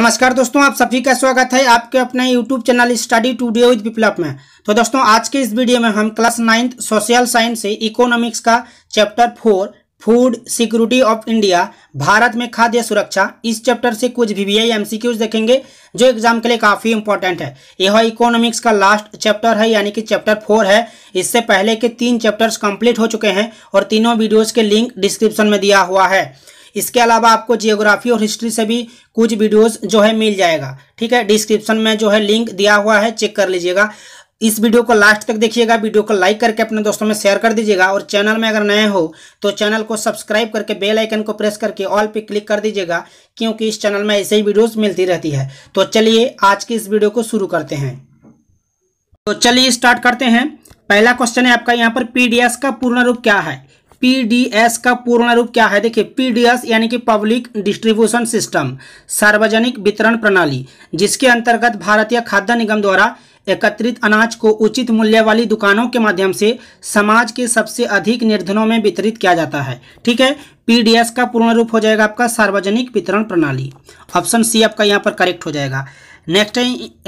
नमस्कार दोस्तों आप सभी का स्वागत है आपके अपने YouTube channel study studio with Viplav में तो दोस्तों आज के इस वीडियो में हम क्लास नाइन्थ सोशल साइंस से इकोनॉमिक्स का chapter four food security of India Bharat में खाद्य सुरक्षा इस चैप्टर से कुछ वी वी आई देखेंगे जो एग्जाम के लिए काफ़ी इंपॉर्टेंट है यह इकोनॉमिक्स का लास्ट चैप्टर है यानी कि चैप्टर फोर है इससे पहले के तीन चैप्टर्स कंप्लीट हो चुके हैं और तीनों वीडियोज़ के लिंक डिस्क्रिप्शन में दिया हुआ है इसके अलावा आपको जियोग्राफी और हिस्ट्री से भी कुछ वीडियोस जो है मिल जाएगा ठीक है डिस्क्रिप्शन में जो है लिंक दिया हुआ है चेक कर लीजिएगा इस वीडियो को लास्ट तक देखिएगा वीडियो को लाइक करके अपने दोस्तों में शेयर कर दीजिएगा और चैनल में अगर नए हो तो चैनल को सब्सक्राइब करके बेल आइकन को प्रेस करके ऑल पे क्लिक कर दीजिएगा क्योंकि इस चैनल में ऐसे ही वीडियोस मिलती रहती है तो चलिए आज की इस वीडियो को शुरू करते हैं तो चलिए स्टार्ट करते हैं पहला क्वेश्चन है आपका यहाँ पर पी का पूर्ण रूप क्या है पीडीएस का पूर्ण रूप क्या है देखिए पीडीएस यानी कि पब्लिक डिस्ट्रीब्यूशन सिस्टम सार्वजनिक वितरण प्रणाली जिसके अंतर्गत भारतीय खाद्य निगम द्वारा एकत्रित अनाज को उचित मूल्य वाली दुकानों के माध्यम से समाज के सबसे अधिक निर्धनों में वितरित किया जाता है ठीक है पीडीएस का पूर्ण रूप हो जाएगा आपका सार्वजनिक वितरण प्रणाली ऑप्शन सी आपका यहाँ पर करेक्ट हो जाएगा नेक्स्ट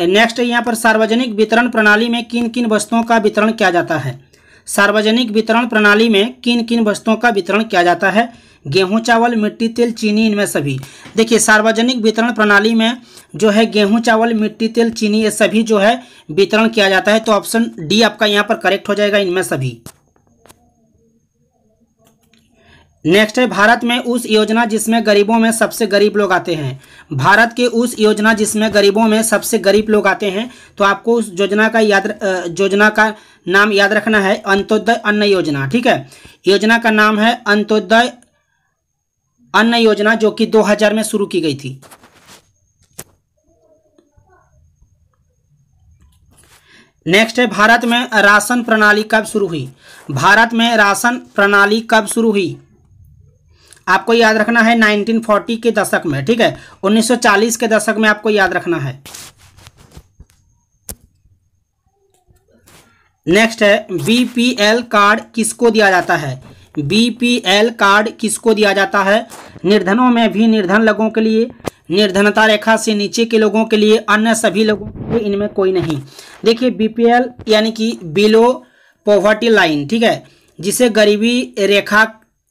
नेक्स्ट यहाँ पर सार्वजनिक वितरण प्रणाली में किन किन वस्तुओं का वितरण किया जाता है सार्वजनिक वितरण प्रणाली में किन किन वस्तुओं का वितरण किया जाता है गेहूं चावल मिट्टी तेल चीनी इनमें सभी देखिए सार्वजनिक वितरण प्रणाली में जो है गेहूं चावल मिट्टी तेल चीनी ये सभी जो है वितरण किया जाता है तो ऑप्शन डी आपका यहाँ पर करेक्ट हो जाएगा इनमें सभी नेक्स्ट है भारत में उस योजना जिसमें गरीबों में सबसे गरीब लोग आते हैं भारत के उस योजना जिसमें गरीबों में सबसे गरीब लोग आते हैं तो आपको उस योजना का याद योजना का नाम याद रखना है अंत्योदय अन्न योजना ठीक है योजना का नाम है अंत्योदय अन्न योजना जो कि 2000 में शुरू की गई थी नेक्स्ट है भारत में राशन प्रणाली कब शुरू हुई भारत में राशन प्रणाली कब शुरू हुई आपको याद रखना है 1940 के दशक में ठीक है 1940 के दशक में आपको याद रखना है नेक्स्ट है बीपीएल कार्ड किसको दिया जाता है बीपीएल कार्ड किसको दिया जाता है निर्धनों में भी निर्धन लोगों के लिए निर्धनता रेखा से नीचे के लोगों के लिए अन्य सभी लोगों के लिए इनमें कोई नहीं देखिए बीपीएल यानी कि बिलो पॉवर्टी लाइन ठीक है जिसे गरीबी रेखा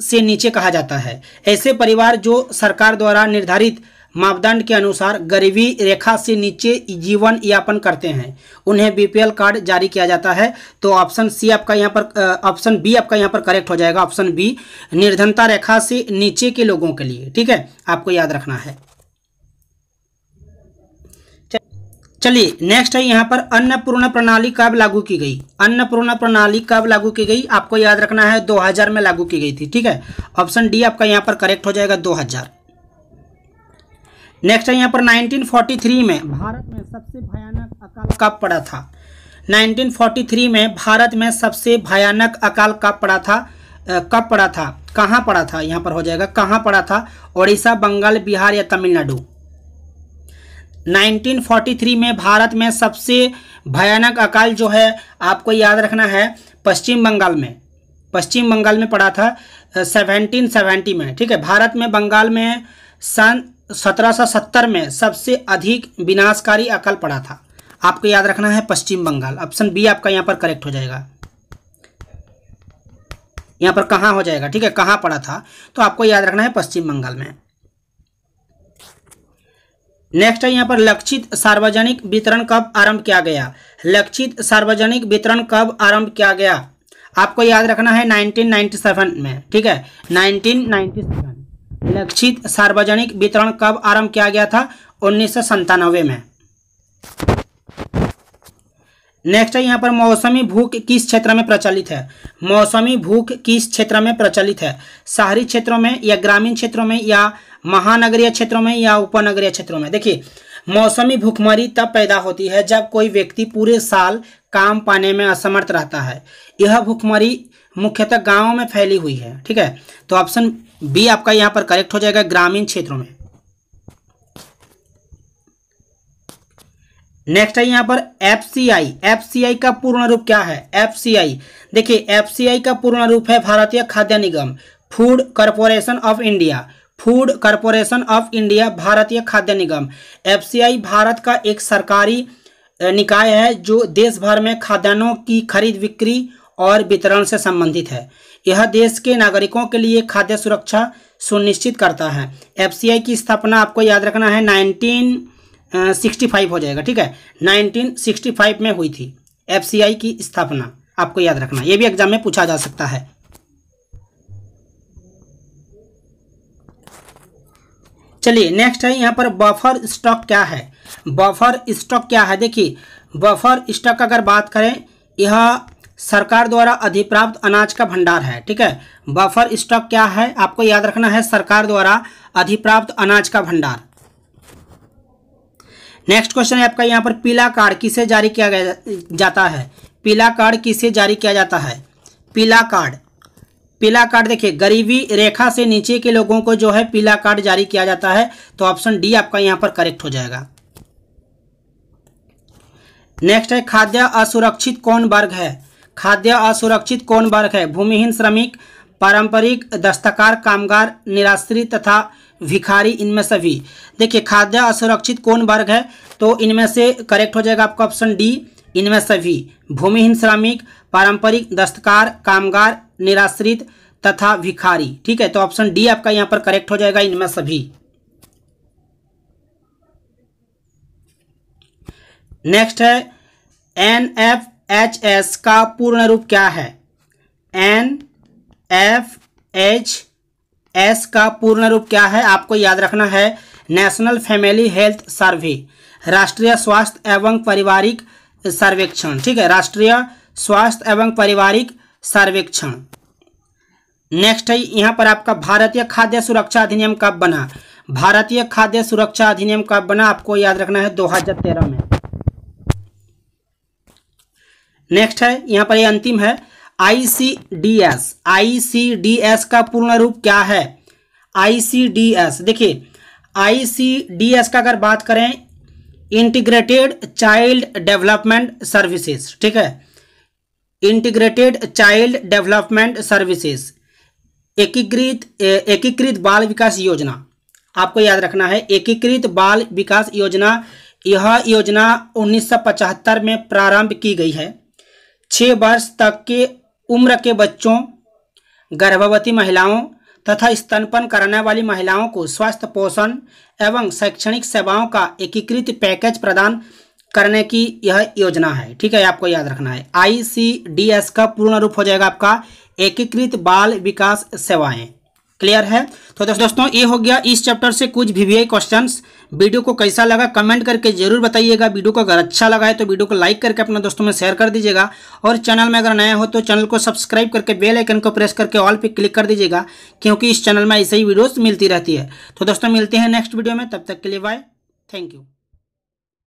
से नीचे कहा जाता है ऐसे परिवार जो सरकार द्वारा निर्धारित मापदंड के अनुसार गरीबी रेखा से नीचे जीवन यापन करते हैं उन्हें बीपीएल कार्ड जारी किया जाता है तो ऑप्शन सी आपका यहाँ पर ऑप्शन बी आपका यहाँ पर करेक्ट हो जाएगा ऑप्शन बी निर्धनता रेखा से नीचे के लोगों के लिए ठीक है आपको याद रखना है चलिए नेक्स्ट है यहाँ पर अन्नपूर्ण प्रणाली कब लागू की गई अन्नपूर्ण प्रणाली कब लागू की गई आपको याद रखना है 2000 में लागू की गई थी ठीक है ऑप्शन डी आपका यहाँ पर करेक्ट हो जाएगा 2000 नेक्स्ट है यहाँ पर 1943 में भारत में सबसे भयानक अकाल कब पड़ा था 1943 में भारत में सबसे भयानक अकाल कब पड़ा था कब पड़ा था कहाँ पड़ा था यहाँ पर हो जाएगा कहाँ पड़ा था ओडिशा बंगाल बिहार या तमिलनाडु 1943 में भारत में सबसे भयानक अकाल जो है आपको याद रखना है पश्चिम बंगाल में पश्चिम बंगाल में पड़ा था 1770 में ठीक है भारत में बंगाल में सन 1770 में सबसे अधिक विनाशकारी अकाल पड़ा था आपको याद रखना है पश्चिम बंगाल ऑप्शन बी आपका यहाँ पर करेक्ट हो जाएगा यहाँ पर कहाँ हो जाएगा ठीक है कहाँ पड़ा था तो आपको याद रखना है पश्चिम बंगाल में नेक्स्ट है यहाँ पर लक्षित सार्वजनिक वितरण कब आरंभ किया गया लक्षित सार्वजनिक वितरण कब आरंभ किया गया आपको याद रखना है 1997 में ठीक है 1997 लक्षित सार्वजनिक वितरण कब आरंभ किया गया था उन्नीस में नेक्स्ट है यहाँ पर मौसमी भूख किस क्षेत्र में प्रचलित है मौसमी भूख किस क्षेत्र में प्रचलित है शहरी क्षेत्रों में या ग्रामीण क्षेत्रों में या महानगरीय क्षेत्रों में या उपनगरीय क्षेत्रों में देखिए मौसमी भूखमरी तब पैदा होती है जब कोई व्यक्ति पूरे साल काम पाने में असमर्थ रहता है यह भूखमरी मुख्यतः गाँव में फैली हुई है ठीक है तो ऑप्शन बी आपका यहाँ पर करेक्ट हो जाएगा ग्रामीण क्षेत्रों में नेक्स्ट है यहाँ पर F C I F C आई का पूर्ण रूप क्या है एफ सी आई देखिए एफ सी आई का पूर्ण रूप है भारतीय खाद्य निगम food corporation of India food corporation of India भारतीय खाद्य निगम एफ सी आई भारत का एक सरकारी निकाय है जो देश भर में खाद्यान्नों की खरीद बिक्री और वितरण से संबंधित है यह देश के नागरिकों के लिए खाद्य सुरक्षा सुनिश्चित करता है एफ की स्थापना आपको याद रखना है नाइनटीन सिक्सटी फाइव हो जाएगा ठीक है नाइनटीन सिक्सटी फाइव में हुई थी एफ सी आई की स्थापना आपको याद रखना ये भी एग्जाम में पूछा जा सकता है चलिए नेक्स्ट है यहाँ पर बफर स्टॉक क्या है बफर स्टॉक क्या है देखिए बफर स्टॉक अगर बात करें यह सरकार द्वारा अधिप्राप्त अनाज का भंडार है ठीक है बफर स्टॉक क्या है आपको याद रखना है सरकार द्वारा अधिप्राप्त अनाज का भंडार नेक्स्ट क्वेश्चन है आपका यहाँ पर पीला कार्ड किसे जारी किया गया जाता है पीला कार्ड किसे जारी किया जाता है पीला कार्ड पीला कार्ड देखिए गरीबी रेखा से नीचे के लोगों को जो है पीला कार्ड जारी किया जाता है तो ऑप्शन डी आपका यहाँ पर करेक्ट हो जाएगा नेक्स्ट है खाद्य असुरक्षित कौन वर्ग है खाद्य असुरक्षित कौन वर्ग है भूमिहीन श्रमिक पारंपरिक दस्तकार कामगार निराश्रित तथा भिखारी इनमें सभी देखिए खाद्य असुरक्षित कौन वर्ग है तो इनमें से करेक्ट हो जाएगा आपका ऑप्शन डी इनमें सभी भूमिहीन श्रमिक पारंपरिक दस्तकार कामगार निराश्रित तथा भिखारी ठीक है तो ऑप्शन डी आपका यहाँ पर करेक्ट हो जाएगा इनमें सभी नेक्स्ट है एन एफ एच एस का पूर्ण रूप क्या है एन एफ एच एस का पूर्ण रूप क्या है आपको याद रखना है नेशनल फैमिली हेल्थ सर्वे राष्ट्रीय स्वास्थ्य एवं पारिवारिक सर्वेक्षण ठीक है राष्ट्रीय स्वास्थ्य एवं पारिवारिक सर्वेक्षण नेक्स्ट है यहाँ पर आपका भारतीय खाद्य सुरक्षा अधिनियम कब बना भारतीय खाद्य सुरक्षा अधिनियम कब बना आपको याद रखना है 2013 में नेक्स्ट है यहाँ पर ये यह अंतिम है आईसीडीएस आईसीडीएस का पूर्ण रूप क्या है आईसीडीएस देखिए आईसीडीएस का अगर बात करें इंटीग्रेटेड चाइल्ड डेवलपमेंट सर्विसेज ठीक है इंटीग्रेटेड चाइल्ड डेवलपमेंट सर्विसेज एकीकृत एकीकृत बाल विकास योजना आपको याद रखना है एकीकृत बाल विकास योजना यह योजना 1975 में प्रारंभ की गई है छह वर्ष तक के उम्र के बच्चों गर्भवती महिलाओं तथा स्तनपन करने वाली महिलाओं को स्वास्थ्य पोषण एवं शैक्षणिक सेवाओं का एकीकृत पैकेज प्रदान करने की यह योजना है ठीक है आपको याद रखना है आईसीडीएस का पूर्ण रूप हो जाएगा आपका एकीकृत बाल विकास सेवाएं क्लियर है तो दोस्तों ये हो गया इस चैप्टर से कुछ वीवीआई वी वीडियो को कैसा लगा कमेंट करके जरूर बताइएगा वीडियो को अगर अच्छा लगा है तो वीडियो को लाइक करके अपने दोस्तों में शेयर कर दीजिएगा और चैनल में अगर नया हो तो चैनल को सब्सक्राइब करके बेल आइकन को प्रेस करके ऑल पे क्लिक कर दीजिएगा क्योंकि इस चैनल में ऐसे ही वीडियोज मिलती रहती है तो दोस्तों मिलते हैं नेक्स्ट वीडियो में तब तक के लिए बाय थैंक यू